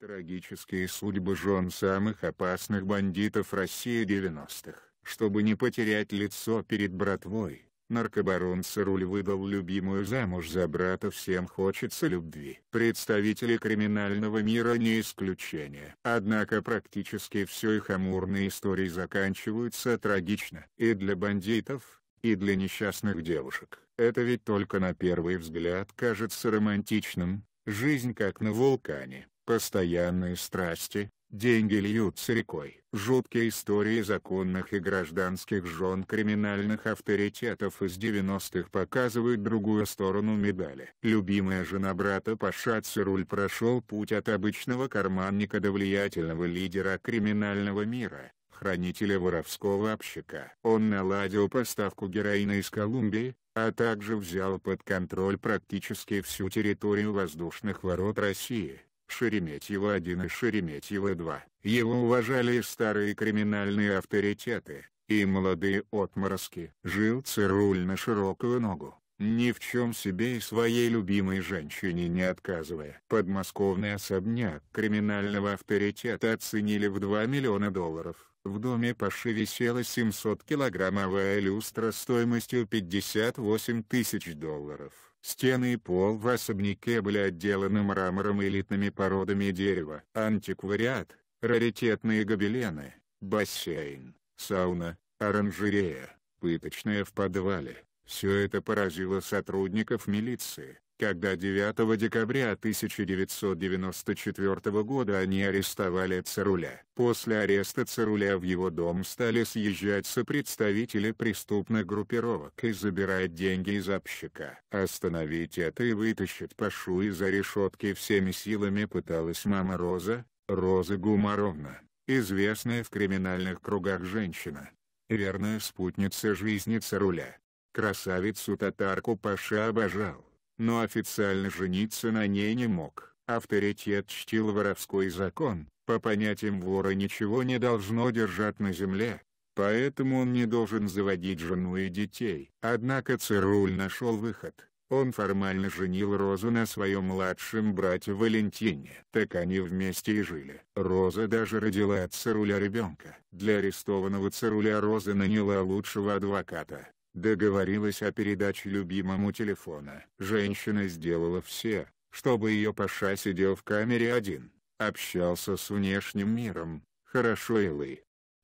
Трагические судьбы жен самых опасных бандитов России 90-х. Чтобы не потерять лицо перед братвой, наркобарон Сыруль выдал любимую замуж за брата «Всем хочется любви». Представители криминального мира не исключение. Однако практически все их амурные истории заканчиваются трагично. И для бандитов, и для несчастных девушек. Это ведь только на первый взгляд кажется романтичным, жизнь как на вулкане. Постоянные страсти, деньги льются рекой. Жуткие истории законных и гражданских жен криминальных авторитетов из 90-х показывают другую сторону медали. Любимая жена брата Паша Цируль прошел путь от обычного карманника до влиятельного лидера криминального мира хранителя воровского общика. Он наладил поставку героина из Колумбии, а также взял под контроль практически всю территорию воздушных ворот России. Шереметьево-1 и Шереметьево-2. Его уважали и старые криминальные авторитеты, и молодые отморозки. Жил цируль на широкую ногу, ни в чем себе и своей любимой женщине не отказывая. Подмосковный особняк криминального авторитета оценили в 2 миллиона долларов. В доме Паши висела 700-килограммовая люстра стоимостью 58 тысяч долларов. Стены и пол в особняке были отделаны мрамором и элитными породами дерева. Антиквариат, раритетные гобелены, бассейн, сауна, оранжерея, пыточная в подвале. Все это поразило сотрудников милиции когда 9 декабря 1994 года они арестовали Царуля. После ареста Царуля в его дом стали съезжаться представители преступных группировок и забирать деньги из общака. Остановить это и вытащить Пашу из-за решетки всеми силами пыталась мама Роза, Роза Гумаровна, известная в криминальных кругах женщина. Верная спутница жизни Царуля. Красавицу татарку Паша обожал но официально жениться на ней не мог. Авторитет чтил воровской закон, по понятиям вора ничего не должно держать на земле, поэтому он не должен заводить жену и детей. Однако Цируль нашел выход. Он формально женил Розу на своем младшем брате Валентине. Так они вместе и жили. Роза даже родила от цируля ребенка. Для арестованного цируля Роза наняла лучшего адвоката. Договорилась о передаче любимому телефона. Женщина сделала все, чтобы ее Паша сидел в камере один, общался с внешним миром, хорошо и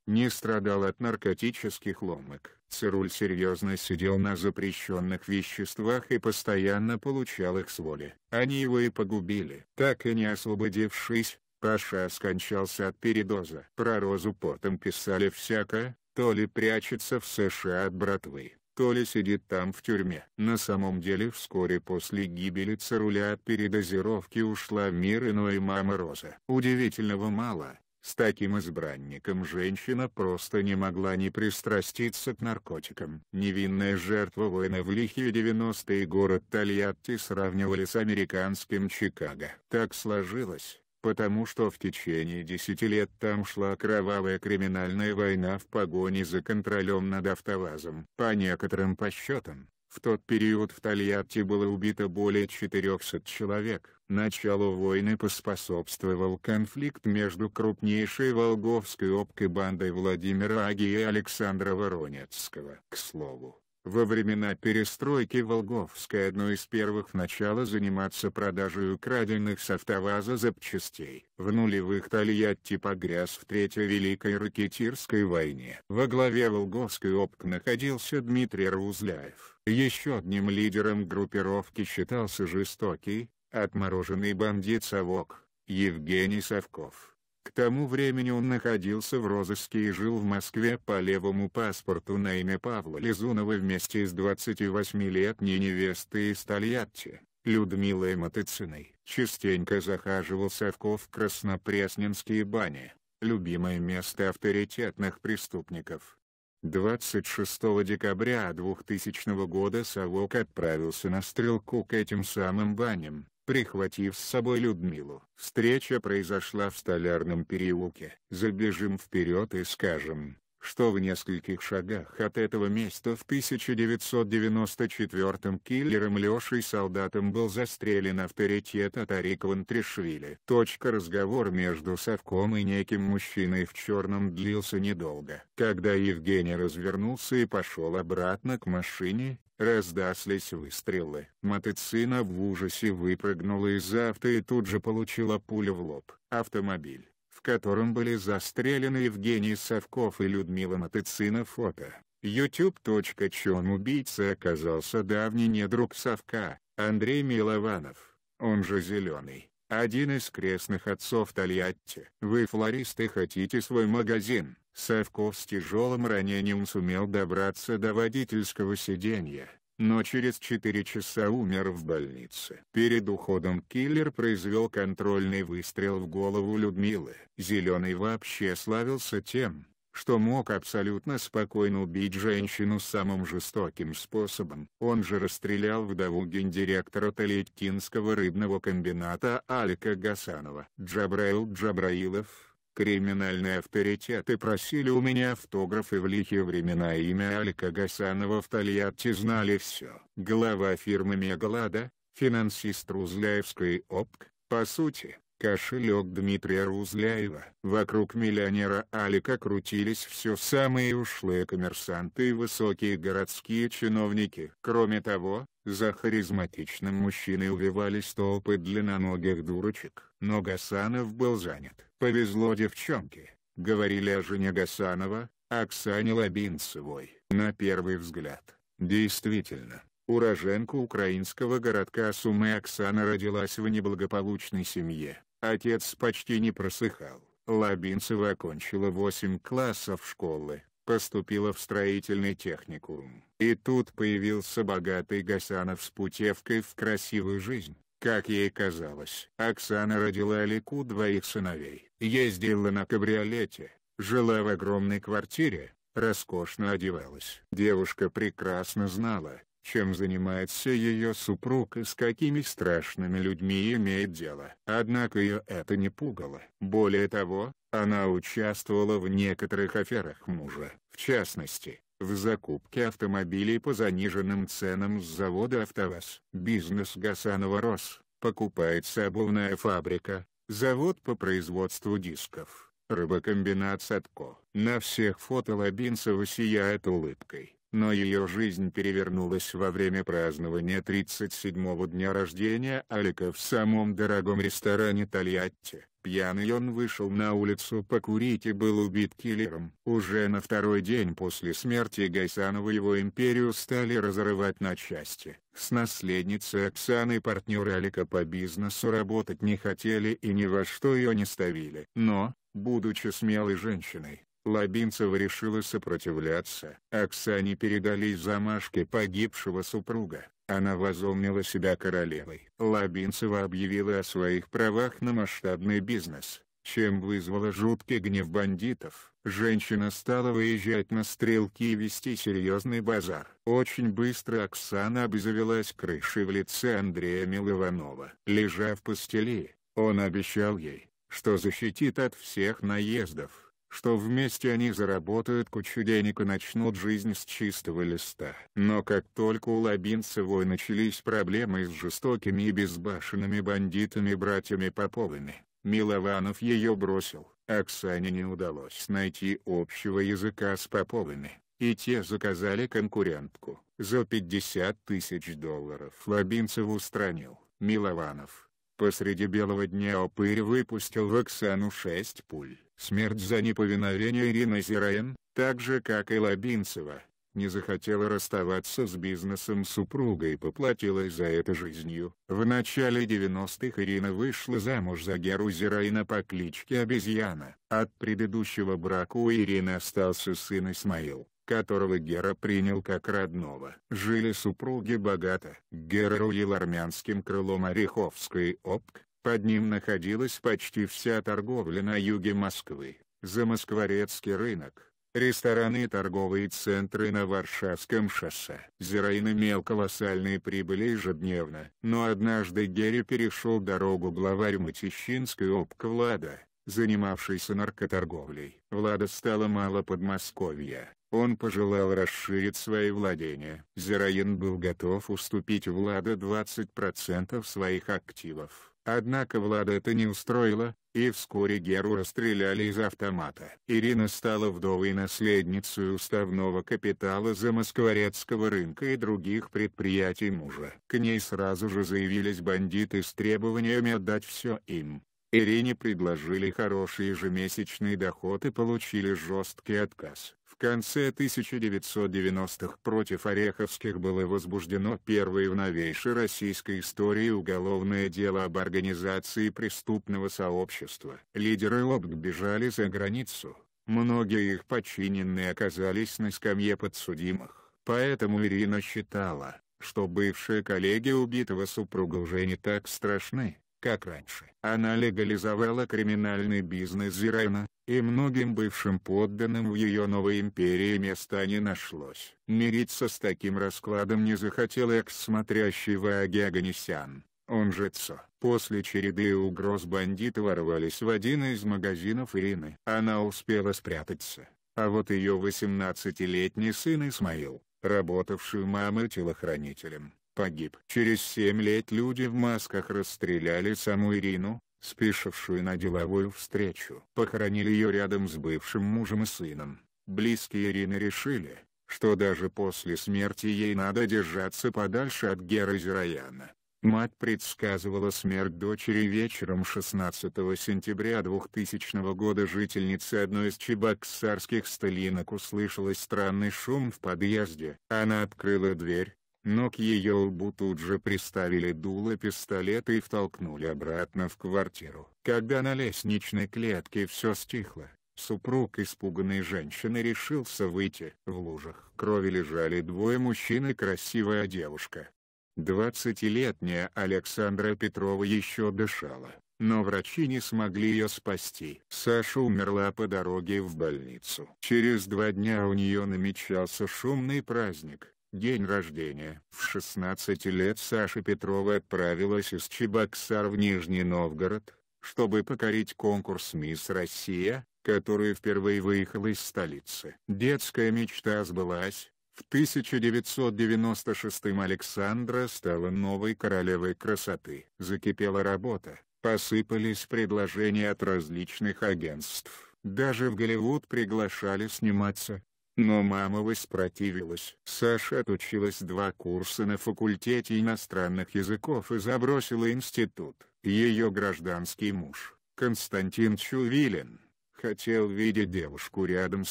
Не страдал от наркотических ломок. Цируль серьезно сидел на запрещенных веществах и постоянно получал их с воли. Они его и погубили. Так и не освободившись, Паша скончался от передоза. Про Розу потом писали всякое, то ли прячется в США от братвы, то ли сидит там в тюрьме. На самом деле вскоре после гибели Царуля от передозировки ушла мир иной мама Роза. Удивительного мало, с таким избранником женщина просто не могла не пристраститься к наркотикам. Невинная жертва войны в лихие 90-е город Тольятти сравнивали с американским Чикаго. Так сложилось потому что в течение десяти лет там шла кровавая криминальная война в погоне за контролем над автовазом. По некоторым подсчетам, в тот период в Тольятти было убито более 400 человек. Началу войны поспособствовал конфликт между крупнейшей Волговской обкой бандой Владимира Аги и Александра Воронецкого. К слову, во времена перестройки Волговская одно из первых начала заниматься продажей украденных с автоваза запчастей. В нулевых Тольятти погряз в Третьей Великой Ракетирской войне. Во главе Волговской опт находился Дмитрий Рузляев. Еще одним лидером группировки считался жестокий, отмороженный бандит Совок, Евгений Совков. К тому времени он находился в розыске и жил в Москве по левому паспорту на имя Павла Лизунова вместе с 28-летней невестой из Тольятти, Людмилой Матыциной. Частенько захаживал Савков в краснопресненские бани, любимое место авторитетных преступников. 26 декабря 2000 года Савок отправился на стрелку к этим самым баням прихватив с собой Людмилу. Встреча произошла в Столярном переулке. Забежим вперед и скажем, что в нескольких шагах от этого места в 1994 киллером Лешей Солдатом был застрелен авторитет Атарик Вантришвили. Точка разговор между Совком и неким мужчиной в черном длился недолго. Когда Евгений развернулся и пошел обратно к машине, Раздались выстрелы. Мотоцина в ужасе выпрыгнула из авто и тут же получила пулю в лоб. Автомобиль, в котором были застрелены Евгений Савков и Людмила Мотоцина фото. YouTube.Чон убийца оказался давний недруг Савка, Андрей Милованов, он же Зеленый, один из крестных отцов Тольятти. Вы флористы хотите свой магазин? Савков с тяжелым ранением сумел добраться до водительского сиденья, но через 4 часа умер в больнице. Перед уходом киллер произвел контрольный выстрел в голову Людмилы. Зеленый вообще славился тем, что мог абсолютно спокойно убить женщину самым жестоким способом. Он же расстрелял вдову гендиректора Талиткинского рыбного комбината Алика Гасанова. Джабраил Джабраилов Криминальные авторитеты просили у меня автографы в лихие времена имя Алика Гасанова в Тольятти знали все. Глава фирмы Мегалада, финансист Рузляевской ОПК, по сути, кошелек Дмитрия Рузляева. Вокруг миллионера Алика крутились все самые ушлые коммерсанты и высокие городские чиновники. Кроме того, за харизматичным мужчиной увивались толпы длинноногих дурочек. Но Гасанов был занят. «Повезло девчонке», — говорили о жене Гасанова, Оксане Лабинцевой. На первый взгляд, действительно, уроженка украинского городка Сумы Оксана родилась в неблагополучной семье, отец почти не просыхал. Лабинцева окончила 8 классов школы, поступила в строительный техникум. И тут появился богатый Гасанов с путевкой в красивую жизнь. Как ей казалось, Оксана родила Алику двоих сыновей, ездила на кабриолете, жила в огромной квартире, роскошно одевалась. Девушка прекрасно знала, чем занимается ее супруг и с какими страшными людьми имеет дело. Однако ее это не пугало. Более того, она участвовала в некоторых аферах мужа. В частности, в закупке автомобилей по заниженным ценам с завода «АвтоВАЗ». Бизнес Гасанова рос, покупается обувная фабрика, завод по производству дисков, рыбокомбинат «Садко». На всех фото Лобинцева сияет улыбкой но ее жизнь перевернулась во время празднования 37-го дня рождения Алика в самом дорогом ресторане Тольятти. Пьяный он вышел на улицу покурить и был убит киллером. Уже на второй день после смерти Гайсанова его империю стали разрывать на части. С наследницей Оксаны партнеры Алика по бизнесу работать не хотели и ни во что ее не ставили. Но, будучи смелой женщиной, Лобинцева решила сопротивляться. Оксане передали замашки погибшего супруга. Она возомнила себя королевой. Лобинцева объявила о своих правах на масштабный бизнес, чем вызвала жуткий гнев бандитов. Женщина стала выезжать на стрелки и вести серьезный базар. Очень быстро Оксана обзавелась крышей в лице Андрея Милованова. Лежа в постели, он обещал ей, что защитит от всех наездов что вместе они заработают кучу денег и начнут жизнь с чистого листа. Но как только у Лабинцевой начались проблемы с жестокими и безбашенными бандитами-братьями Поповыми, Милованов ее бросил. Оксане не удалось найти общего языка с Поповыми, и те заказали конкурентку. За 50 тысяч долларов Лабинцев устранил Милованов. Посреди белого дня опырь выпустил в Оксану шесть пуль. Смерть за неповиновение Ирина Зираен, так же как и Лобинцева, не захотела расставаться с бизнесом супруга и поплатилась за это жизнью. В начале 90-х Ирина вышла замуж за Геру Зираина по кличке Обезьяна. От предыдущего брака у Ирины остался сын Исмаил которого Гера принял как родного. Жили супруги богато. Гера рулил армянским крылом Ореховской ОПК, под ним находилась почти вся торговля на юге Москвы, за Москворецкий рынок, рестораны и торговые центры на Варшавском шоссе. Зераин имел колоссальные прибыли ежедневно. Но однажды Герри перешел дорогу главарь Матищинской обка Влада, занимавшийся наркоторговлей. Влада стало мало Подмосковья. Он пожелал расширить свои владения. Зераин был готов уступить Влада 20% своих активов Однако Влада это не устроило, и вскоре Геру расстреляли из автомата. Ирина стала вдовой наследницей уставного капитала замоскворецкого рынка и других предприятий мужа. К ней сразу же заявились бандиты с требованиями отдать все им. Ирине предложили хороший ежемесячный доход и получили жесткий отказ. В конце 1990-х против Ореховских было возбуждено первое в новейшей российской истории уголовное дело об организации преступного сообщества. Лидеры ОБГ бежали за границу, многие их подчиненные оказались на скамье подсудимых. Поэтому Ирина считала, что бывшие коллеги убитого супруга уже не так страшны как раньше. Она легализовала криминальный бизнес Зирайна, и многим бывшим подданным в ее новой империи места не нашлось. Мириться с таким раскладом не захотел экс-смотрящий Вааги Аганесян, он же Цо. После череды угроз бандиты ворвались в один из магазинов Ирины. Она успела спрятаться, а вот ее 18-летний сын Исмаил, работавший мамой телохранителем, погиб. Через семь лет люди в масках расстреляли саму Ирину, спешившую на деловую встречу. Похоронили ее рядом с бывшим мужем и сыном. Близкие Ирины решили, что даже после смерти ей надо держаться подальше от Геры Зираяна. Мать предсказывала смерть дочери вечером 16 сентября 2000 года жительница одной из чебоксарских стылинок услышала странный шум в подъезде. Она открыла дверь, но к ее лбу тут же приставили дуло пистолета и втолкнули обратно в квартиру. Когда на лестничной клетке все стихло, супруг испуганной женщины решился выйти. В лужах крови лежали двое мужчин и красивая девушка. Двадцатилетняя Александра Петрова еще дышала, но врачи не смогли ее спасти. Саша умерла по дороге в больницу. Через два дня у нее намечался шумный праздник день рождения. В 16 лет Саша Петрова отправилась из Чебоксар в Нижний Новгород, чтобы покорить конкурс «Мисс Россия», который впервые выехал из столицы. Детская мечта сбылась. В 1996 Александра стала новой королевой красоты. Закипела работа, посыпались предложения от различных агентств. Даже в Голливуд приглашали сниматься. Но мама воспротивилась. Саша отучилась два курса на факультете иностранных языков и забросила институт. Ее гражданский муж, Константин Чувилин, хотел видеть девушку рядом с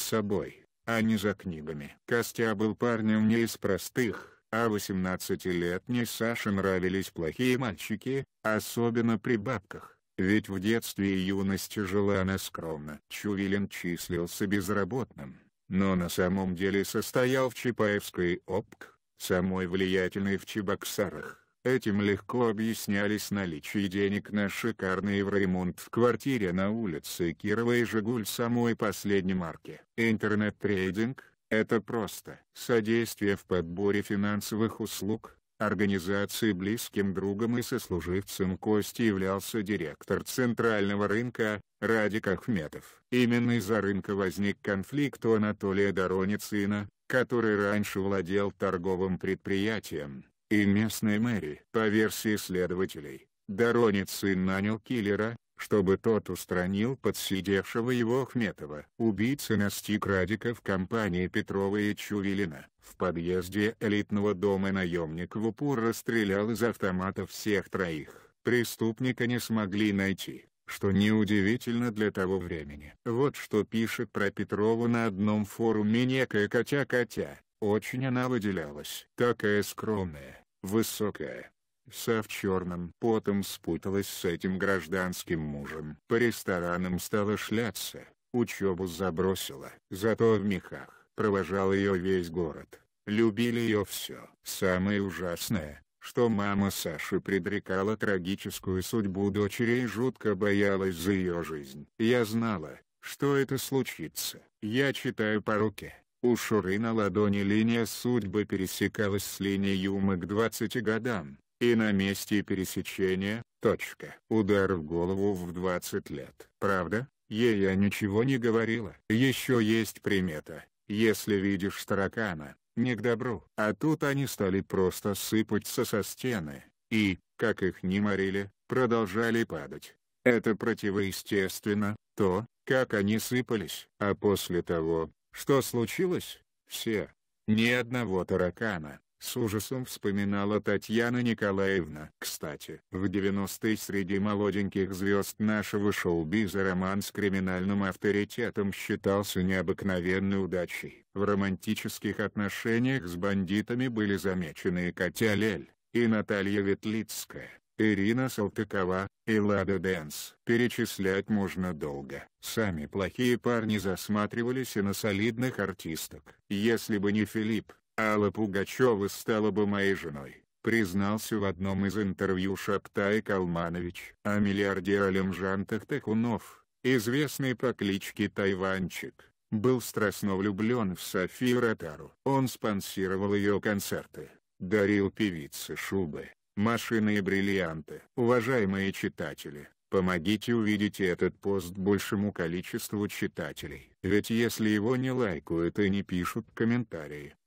собой, а не за книгами. Костя был парнем не из простых, а 18-летней Саше нравились плохие мальчики, особенно при бабках, ведь в детстве и юности жила она скромно. Чувилин числился безработным но на самом деле состоял в Чапаевской ОПК, самой влиятельной в Чебоксарах. Этим легко объяснялись наличие денег на шикарный евроремонт в квартире на улице Кирова и «Жигуль» самой последней марки. Интернет-трейдинг — это просто содействие в подборе финансовых услуг, Организацией близким другом и сослуживцем Кости являлся директор центрального рынка, Радик Ахметов. Именно из-за рынка возник конфликт у Анатолия Дороницына, который раньше владел торговым предприятием, и местной мэрии. По версии следователей, Доронецын нанял киллера, чтобы тот устранил подсидевшего его Ахметова. Убийца настиг Радика в компании Петрова и Чувилина. В подъезде элитного дома наемник в упор расстрелял из автомата всех троих. Преступника не смогли найти, что неудивительно для того времени. Вот что пишет про Петрова на одном форуме некая Котя-Котя. Очень она выделялась. Такая скромная, высокая, Вся в черном потом спуталась с этим гражданским мужем. По ресторанам стала шляться, учебу забросила. Зато в мехах провожал ее весь город. Любили ее все. Самое ужасное, что мама Саши предрекала трагическую судьбу дочери и жутко боялась за ее жизнь. Я знала, что это случится. Я читаю по руке. У Шуры на ладони линия судьбы пересекалась с линией Юмы к 20 годам и на месте пересечения, точка. Удар в голову в 20 лет. Правда, ей я ничего не говорила. Еще есть примета, если видишь таракана, не к добру. А тут они стали просто сыпаться со стены, и, как их не морили, продолжали падать. Это противоестественно, то, как они сыпались. А после того, что случилось, все, ни одного таракана. С ужасом вспоминала Татьяна Николаевна. Кстати, в 90-е среди молоденьких звезд нашего шоу-биза роман с криминальным авторитетом считался необыкновенной удачей. В романтических отношениях с бандитами были замечены и Катя Лель, и Наталья Ветлицкая. Ирина Салтыкова, и Лада Дэнс. Перечислять можно долго. Сами плохие парни засматривались и на солидных артисток. Если бы не Филипп, Алла Пугачева стала бы моей женой, признался в одном из интервью Шаптай Калманович. А миллиардер Алимжан Тахтакунов, известный по кличке Тайванчик, был страстно влюблен в Софию Ротару. Он спонсировал ее концерты, дарил певице шубы, машины и бриллианты. Уважаемые читатели, помогите увидеть этот пост большему количеству читателей. Ведь если его не лайкают и не пишут комментарии,